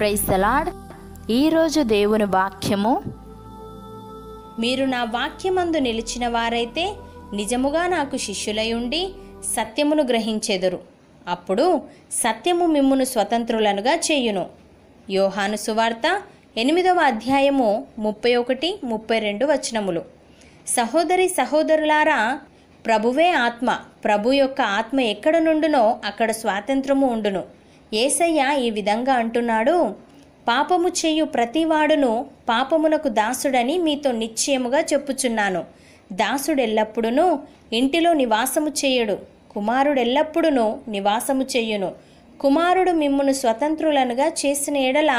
praise the Lord ఈరోజు దేవుని వాక్యము మీరు నా వాక్యమందు నిలిచిన వారైతే నిజముగా నాకు శిష్యులై ఉండి సత్యమును గ్రహించెదరు అప్పుడు సత్యము మిమ్మును స్వతంత్రులనుగా చేయును యోహాను సువార్త ఎనిమిదవ అధ్యాయము ముప్పై ఒకటి ముప్పై రెండు వచనములు సహోదరి సహోదరులారా ప్రభువే ఆత్మ ప్రభు యొక్క ఆత్మ ఎక్కడ నుండునో అక్కడ స్వాతంత్రము ఉండును ఏసయ్య ఈ విధంగా అంటున్నాడు పాపము చేయు ప్రతివాడును పాపమునకు దాసుడని మీతో నిశ్చయముగా చెప్పుచున్నాను దాసుడెల్లప్పుడును ఇంటిలో నివాసము చేయుడు కుమారుడెల్లప్పుడును నివాసము చేయును కుమారుడు మిమ్మును స్వతంత్రులనుగా చేసిన ఎడల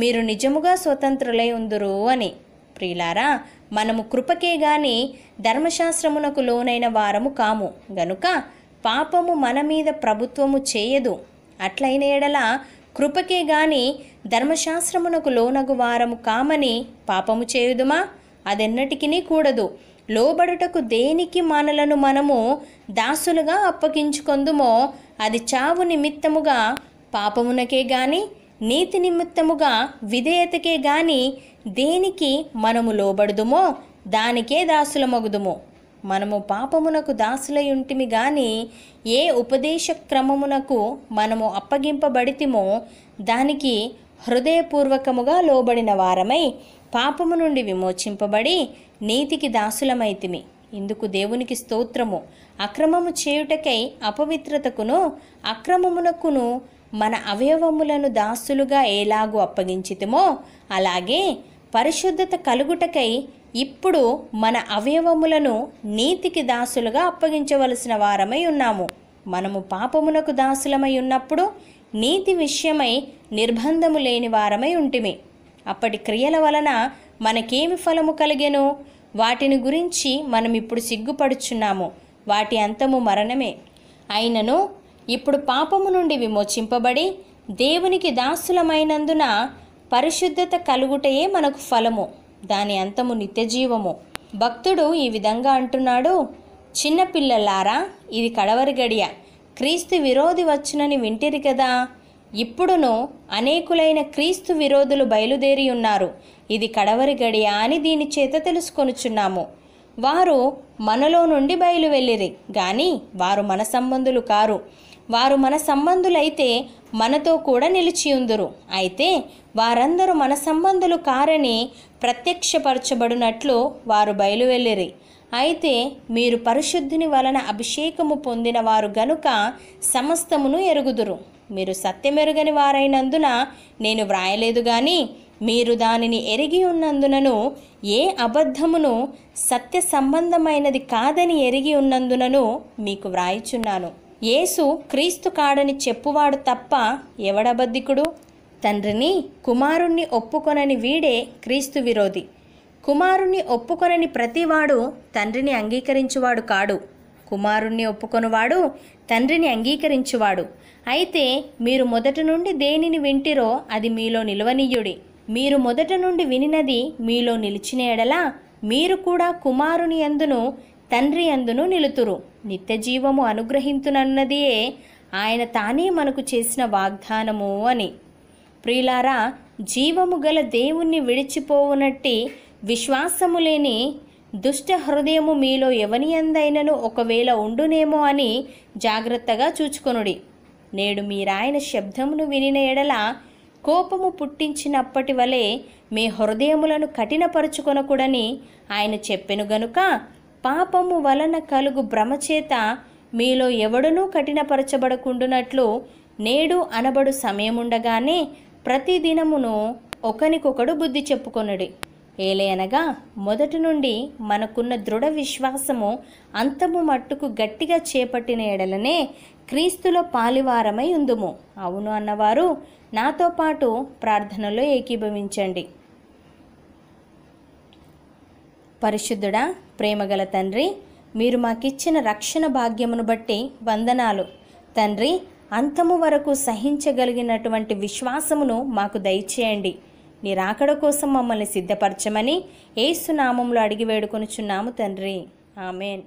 మీరు నిజముగా స్వతంత్రులై ఉందురు అని ప్రియులారా మనము కృపకే గాని ధర్మశాస్త్రమునకు లోనైన వారము కాము గనుక పాపము మన మీద ప్రభుత్వము చేయదు అట్లైన ఎడల కృపకే గాని ధర్మశాస్త్రమునకు లోనగు వారము కామని పాపము చేయుదుమా అదెన్నటికీ కూడదు లోబడుటకు దేనికి మనలను మనము దాసులుగా అప్పగించుకొందుమో అది చావు నిమిత్తముగా పాపమునకే గాని నీతి నిమిత్తముగా విధేయతకే గాని దేనికి మనము లోబడుదుమో దానికే దాసులమగుదుము మనము పాపమునకు దాసులయుంటిమి గాని ఏ ఉపదేశ క్రమమునకు మనము అప్పగింపబడితిమో దానికి హృదయపూర్వకముగా లోబడిన వారమై పాపము నుండి విమోచింపబడి నీతికి దాసులమైతిమి ఇందుకు దేవునికి స్తోత్రము అక్రమము చేయుటకై అపవిత్రతకును అక్రమమునకును మన అవయవములను దాసులుగా ఎలాగూ అప్పగించితమో అలాగే పరిశుద్ధత కలుగుటకై ఇప్పుడు మన అవయవములను నీతికి దాసులుగా అప్పగించవలసిన వారమై ఉన్నాము మనము పాపమునకు దాసులమై ఉన్నప్పుడు నీతి విషయమై నిర్బంధము లేని వారమై ఉంటిమి అప్పటి క్రియల వలన మనకేమి ఫలము కలిగెను వాటిని గురించి మనం ఇప్పుడు సిగ్గుపడుచున్నాము వాటి అంతము మరణమే అయినను ఇప్పుడు పాపము నుండి విమోచింపబడి దేవునికి దాసులమైనందున పరిశుద్ధత కలుగుటయే మనకు ఫలము దాని అంతము నిత్యజీవము భక్తుడు ఈ విధంగా అంటున్నాడు చిన్నపిల్లలారా ఇది కడవరి గడియ క్రీస్తు విరోధి వచ్చునని వింటిరి కదా ఇప్పుడును అనేకులైన క్రీస్తు విరోధులు బయలుదేరి ఉన్నారు ఇది కడవరి గడియ అని దీని చేత తెలుసుకొనుచున్నాము వారు మనలో నుండి బయలువెళ్ళిరి గాని వారు మన సంబంధులు కారు వారు మన సంబంధులైతే మనతో కూడా నిలిచి ఉందరు అయితే వారందరూ మన సంబంధులు కారని ప్రత్యక్షపరచబడినట్లు వారు బయలువెళ్ళిరి అయితే మీరు పరిశుద్ధిని వలన అభిషేకము పొందిన వారు గనుక సమస్తమును ఎరుగుదురు మీరు సత్యమెరుగని వారైనందున నేను వ్రాయలేదు కానీ మీరు దానిని ఎరిగి ఉన్నందునను ఏ అబద్ధమును సత్య సంబంధమైనది కాదని ఎరిగి ఉన్నందునను మీకు వ్రాయిచున్నాను యేసు క్రీస్తు కాడని చెప్పువాడు తప్ప ఎవడబద్ధికుడు తండ్రిని కుమారుణ్ణి ఒప్పుకొనని వీడే క్రీస్తు విరోధి కుమారుణ్ణి ఒప్పుకొనని ప్రతివాడు తండ్రిని అంగీకరించువాడు కాడు కుమారుణ్ణి ఒప్పుకొనివాడు తండ్రిని అంగీకరించువాడు అయితే మీరు మొదటి నుండి దేనిని వింటిరో అది మీలో నిలవనీయుడి మీరు మొదట నుండి వినినది మీలో నిలిచిన ఎడలా మీరు కూడా కుమారుని ఎందును తండ్రి అందును నిలుతురు నిత్యజీవము అనుగ్రహింతునన్నదియే ఆయన తానే మనకు చేసిన వాగ్దానము అని ప్రియులారా జీవము గల దేవుణ్ణి విడిచిపోవునట్టి విశ్వాసము లేని దుష్ట హృదయము మీలో ఎవని అందైనను ఒకవేళ ఉండునేమో అని జాగ్రత్తగా చూచుకొనుడి నేడు మీరాయన శబ్దమును వినిన ఎడల కోపము పుట్టించినప్పటి వలె మీ హృదయములను కఠినపరుచుకొనకూడని ఆయన చెప్పెను గనుక పాపము వలన కలుగు భ్రమచేత మీలో ఎవడునూ కఠినపరచబడకుండునట్లు నేడు అనబడు సమయముండగానే దినమును ఒకనికొకడు బుద్ధి చెప్పుకొనుడి ఏలయనగా మొదటి నుండి మనకున్న దృఢ విశ్వాసము అంతము మట్టుకు గట్టిగా చేపట్టిన ఎడలనే క్రీస్తులో పాలివారమై ఉందుము అవును అన్నవారు నాతో పాటు ప్రార్థనలో ఏకీభవించండి పరిశుద్ధుడా ప్రేమగల తండ్రి మీరు మాకిచ్చిన రక్షణ భాగ్యమును బట్టి వందనాలు తండ్రి అంతము వరకు సహించగలిగినటువంటి విశ్వాసమును మాకు దయచేయండి నీ రాకడ కోసం మమ్మల్ని సిద్ధపరచమని ఏసునామంలో అడిగి వేడుకొనుచున్నాము తండ్రి ఆమెన్